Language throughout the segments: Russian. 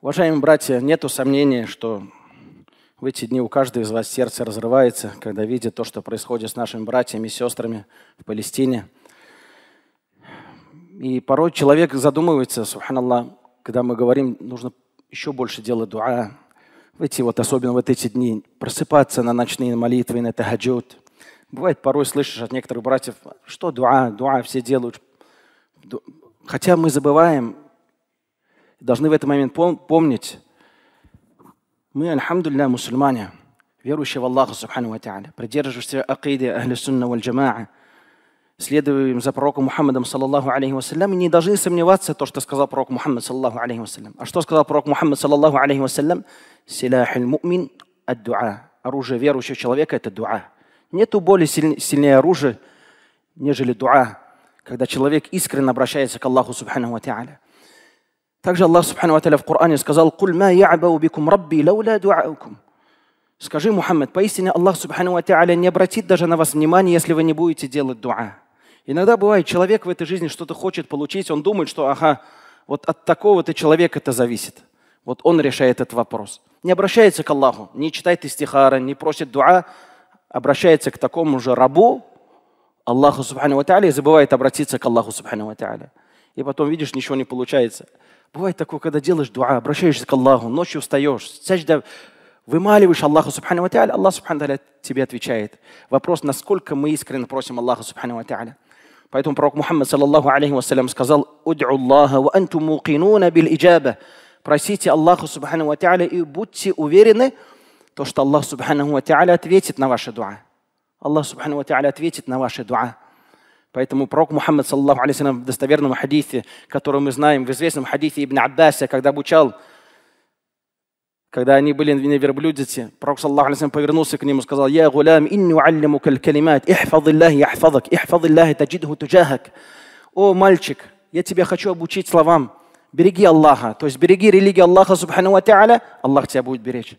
Уважаемые братья, нет сомнения, что в эти дни у каждого из вас сердце разрывается, когда видит то, что происходит с нашими братьями и сестрами в Палестине. И порой человек задумывается, субханаллах, когда мы говорим, нужно еще больше делать дуа, в эти вот, особенно вот эти дни, просыпаться на ночные молитвы, на тахаджуд. Бывает, порой слышишь от некоторых братьев, что дуа, дуа все делают. Хотя мы забываем, должны в этот момент помнить, мы, альхамдулля, мусульмане, верующие в Аллаха, субхану ва придерживающиеся акиды ахли сунна валь джамаа, следуем за пророком Мухаммадом, саллаллаху алейхи вассалям, и не должны сомневаться то, что сказал пророк Мухаммад, саллаллаху алейхи вассалям. А что сказал пророк Мухаммад, саллаллаху алейхи вассалям? Силяхиль мумин ад-дуа. Оружие верующего человека – это дуа. Нету более сильнее оружия, нежели дуа, когда человек искренне обращается к Аллаху, субхану ва также Аллах Субхану Аталя в Коране сказал, «Куль ма я'бау бикум рабби лауля дуаукум». Скажи, Мухаммад, поистине Аллах Субхану Аталя не обратит даже на вас внимания, если вы не будете делать дуа. Иногда бывает, человек в этой жизни что-то хочет получить, он думает, что ага, вот от такого-то человека это зависит. Вот он решает этот вопрос. Не обращается к Аллаху, не читает истихара, не просит дуа, обращается к такому же рабу, Аллаху Субхану Ва и забывает обратиться к Аллаху Субхану Ва и потом видишь, ничего не получается. Бывает такое, когда делаешь дуа, обращаешься к Аллаху, ночью встаешь, сажда, вымаливаешь Аллаху Субхану Ва Аллах Субхану Тааля тебе отвечает. Вопрос, насколько мы искренне просим Аллаха Субхану Ва Поэтому пророк Мухаммад, саллаллаху алейхи вассалям, сказал, «Уд'у Аллаха ва анту мукинуна бил иджаба». Просите Аллаху Субхану Ва и будьте уверены, то, что Аллах Субхану Ва ответит на ваши дуа. Аллах Субхану Ва ответит на ваши дуа. Поэтому пророк Мухаммад, саллаху алейхи в достоверном хадисе, который мы знаем, в известном хадисе Ибн Аббаса, когда обучал, когда они были на верблюдице, пророк, саллаху алейсалам, повернулся к нему и сказал, «Я гулям, инну аллиму каль калимат, ихфадиллахи яхфадак, ихфадиллахи таджидху туджахак». «О, мальчик, я тебя хочу обучить словам, береги Аллаха, то есть береги религию Аллаха, субхану ва та'аля, Аллах тебя будет беречь».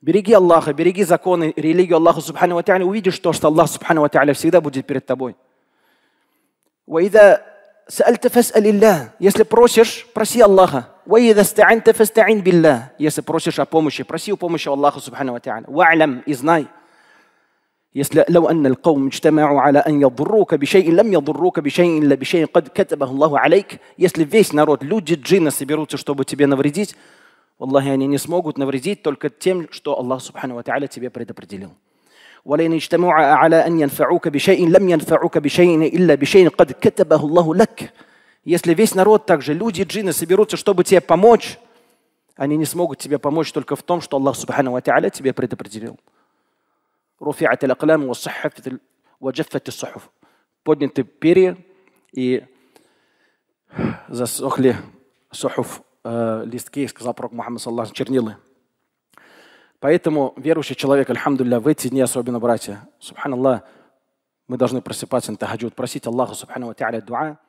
Береги Аллаха, береги законы, религию Аллаха, субхану ва та'аля, увидишь то, что Аллах, субхану ва та'аля, всегда будет перед тобой. وإذا سألت فاسأل الله если просишь проси الله وإذا استعنت فاستعن بالله если просишь о помощи проси الله سبحانه وتعالى واعلم إزناي يسل... لو أن القوم اجتمعوا على أن يضروك بشيء لم يضروك بشيء إلا بشيء قد كتبه الله عليك если весь народ люди джинны соберутся чтобы тебе навредить والله они не смогут навредить только тем الله سبحانه وتعالى тебе предопределил ولن اجتمعا على أن ينفعوك بشيء لم ينفعوك بشيء إلا بشيء قد كتبه الله لك. Если весь народ, также люди, джинны соберутся, чтобы тебе помочь, они не смогут тебе помочь только в том, что Аллах Субхану Ва Та'аля тебе предопределил. رفعت الأقلام وجفت الصحف подняты перья и засохли сухов, э, листки, сказал пророк Мухаммад, чернилы. Поэтому верующий человек, альхамдулля, в эти дни, особенно братья, субханаллах, мы должны просыпаться на тахаджуд, просить Аллаха субхану ва дуа,